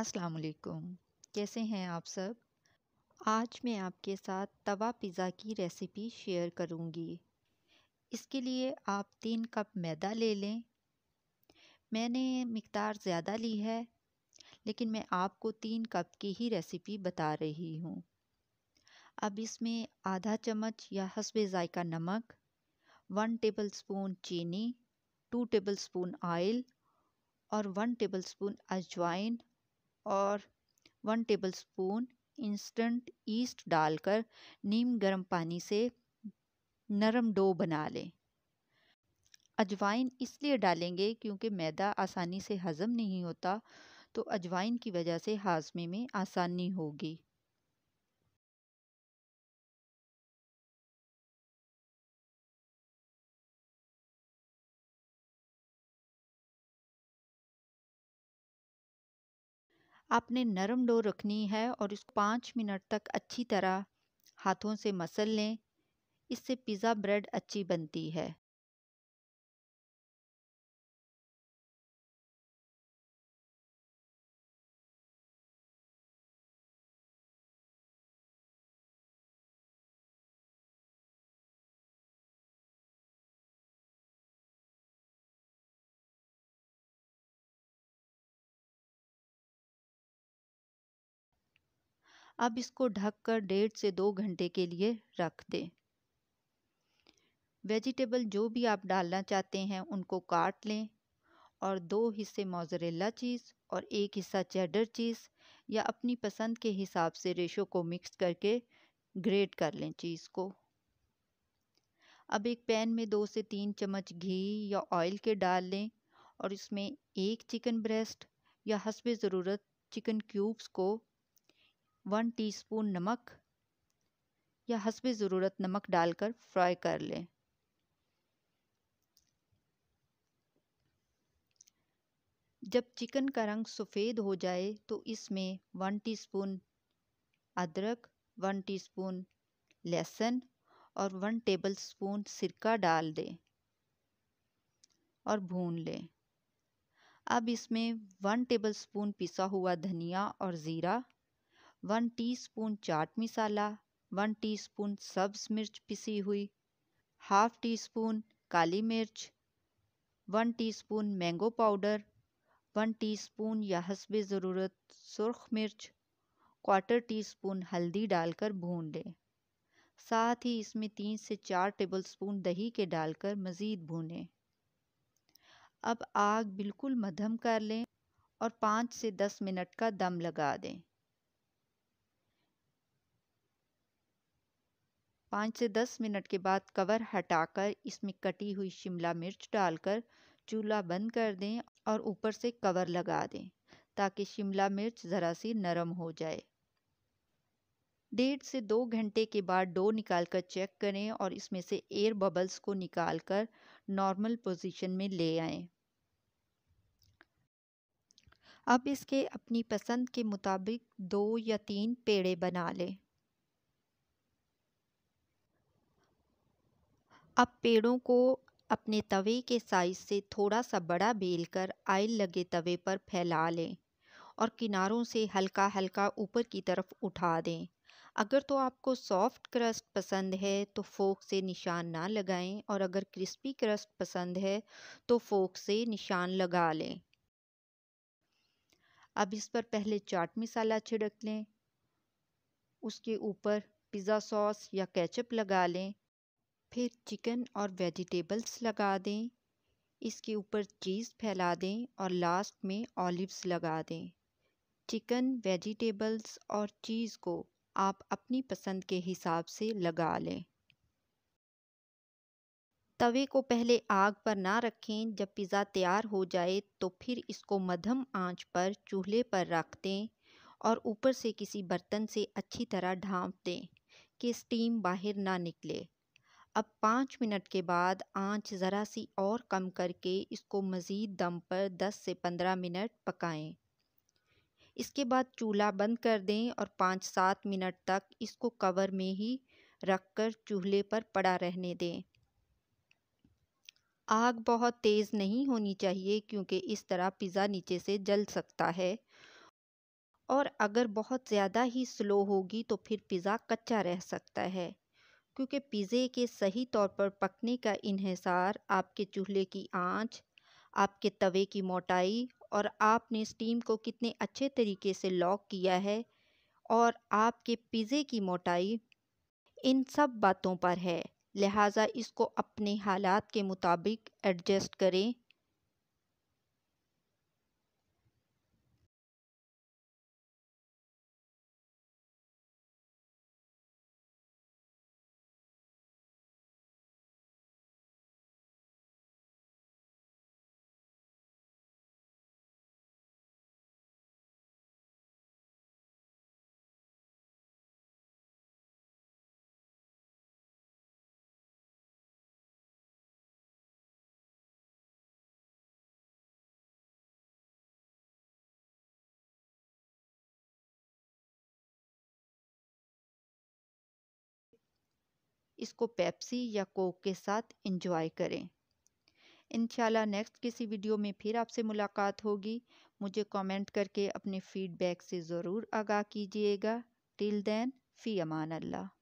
अस्सलाम वालेकुम कैसे हैं आप सब आज मैं आपके साथ तवा पिज़्ज़ा की रेसिपी शेयर करूंगी। इसके लिए आप तीन कप मैदा ले लें मैंने मकदार ज़्यादा ली है लेकिन मैं आपको तीन कप की ही रेसिपी बता रही हूँ अब इसमें आधा चम्मच या हसब ज़ायका नमक वन टेबल स्पून चीनी टू टेबल स्पून ऑयल और वन टेबल स्पून अजवाइन और वन टेबलस्पून इंस्टेंट ईस्ट डालकर नीम गर्म पानी से नरम डो बना लें अजवाइन इसलिए डालेंगे क्योंकि मैदा आसानी से हज़म नहीं होता तो अजवाइन की वजह से हाजमे में आसानी होगी आपने नरम डो रखनी है और इसको पाँच मिनट तक अच्छी तरह हाथों से मसल लें इससे पिज़्ज़ा ब्रेड अच्छी बनती है अब इसको ढककर डेढ़ से दो घंटे के लिए रख दें वेजिटेबल जो भी आप डालना चाहते हैं उनको काट लें और दो हिस्से मोजरेला चीज़ और एक हिस्सा चेडर चीज़ या अपनी पसंद के हिसाब से रेशो को मिक्स करके ग्रेट कर लें चीज़ को अब एक पैन में दो से तीन चम्मच घी या ऑयल के डाल लें और इसमें एक चिकन ब्रेस्ट या हसब ज़रूरत चिकन क्यूब्स को वन टीस्पून नमक या हसब ज़रूरत नमक डालकर फ्राई कर लें जब चिकन का रंग सफ़ेद हो जाए तो इसमें वन टीस्पून अदरक वन टीस्पून लहसुन और वन टेबलस्पून सिरका डाल दें और भून लें अब इसमें वन टेबलस्पून पिसा हुआ धनिया और ज़ीरा one teaspoon chaat masala one teaspoon सब्ज मिर्च पिसी हुई हाफ टी स्पून काली मिर्च one teaspoon mango powder one teaspoon या हसब ज़रूरत सुरख मिर्च क्वार्टर टी स्पून हल्दी डालकर भून लें साथ ही इसमें तीन से चार टेबलस्पून दही के डालकर मज़ीद भूनें अब आग बिल्कुल मध्यम कर लें और पाँच से दस मिनट का दम लगा दें पाँच से दस मिनट के बाद कवर हटाकर इसमें कटी हुई शिमला मिर्च डालकर चूल्हा बंद कर दें और ऊपर से कवर लगा दें ताकि शिमला मिर्च ज़रा सी नरम हो जाए डेढ़ से दो घंटे के बाद डो निकालकर चेक करें और इसमें से एयर बबल्स को निकालकर नॉर्मल पोजीशन में ले आएं। अब इसके अपनी पसंद के मुताबिक दो या तीन पेड़े बना लें अब पेड़ों को अपने तवे के साइज से थोड़ा सा बड़ा बेल कर आयल लगे तवे पर फैला लें और किनारों से हल्का हल्का ऊपर की तरफ उठा दें अगर तो आपको सॉफ्ट क्रस्ट पसंद है तो फोक से निशान ना लगाएं और अगर क्रिस्पी क्रस्ट पसंद है तो फोक से निशान लगा लें अब इस पर पहले चाट मसाला छिड़क लें उसके ऊपर पिज़्ज़ा सॉस या केचप लगा लें फिर चिकन और वेजिटेबल्स लगा दें इसके ऊपर चीज़ फैला दें और लास्ट में ऑलिव्स लगा दें चिकन वेजिटेबल्स और चीज़ को आप अपनी पसंद के हिसाब से लगा लें तवे को पहले आग पर ना रखें जब पिज़्ज़ा तैयार हो जाए तो फिर इसको मध्यम आंच पर चूल्हे पर रख दें और ऊपर से किसी बर्तन से अच्छी तरह ढांप दें कि स्टीम बाहर ना निकले अब पाँच मिनट के बाद आंच ज़रा सी और कम करके इसको मज़ीद दम पर दस से पंद्रह मिनट पकाएं। इसके बाद चूल्हा बंद कर दें और पाँच सात मिनट तक इसको कवर में ही रख कर चूल्हे पर पड़ा रहने दें आग बहुत तेज़ नहीं होनी चाहिए क्योंकि इस तरह पिज़्ज़ा नीचे से जल सकता है और अगर बहुत ज़्यादा ही स्लो होगी तो फिर पिज़्ज़ा कच्चा रह सकता है क्योंकि पिज़्ज़े के सही तौर पर पकने का इहसार आपके चूल्हे की आंच, आपके तवे की मोटाई और आपने स्टीम को कितने अच्छे तरीके से लॉक किया है और आपके पिज़्ज़े की मोटाई इन सब बातों पर है लिहाजा इसको अपने हालात के मुताबिक एडजस्ट करें इसको पेप्सी या कोक के साथ इंजॉय करें इंशाल्लाह नेक्स्ट किसी वीडियो में फिर आपसे मुलाकात होगी मुझे कमेंट करके अपने फीडबैक से ज़रूर आगाह कीजिएगा टिल देन फ़ी अमान अल्लाह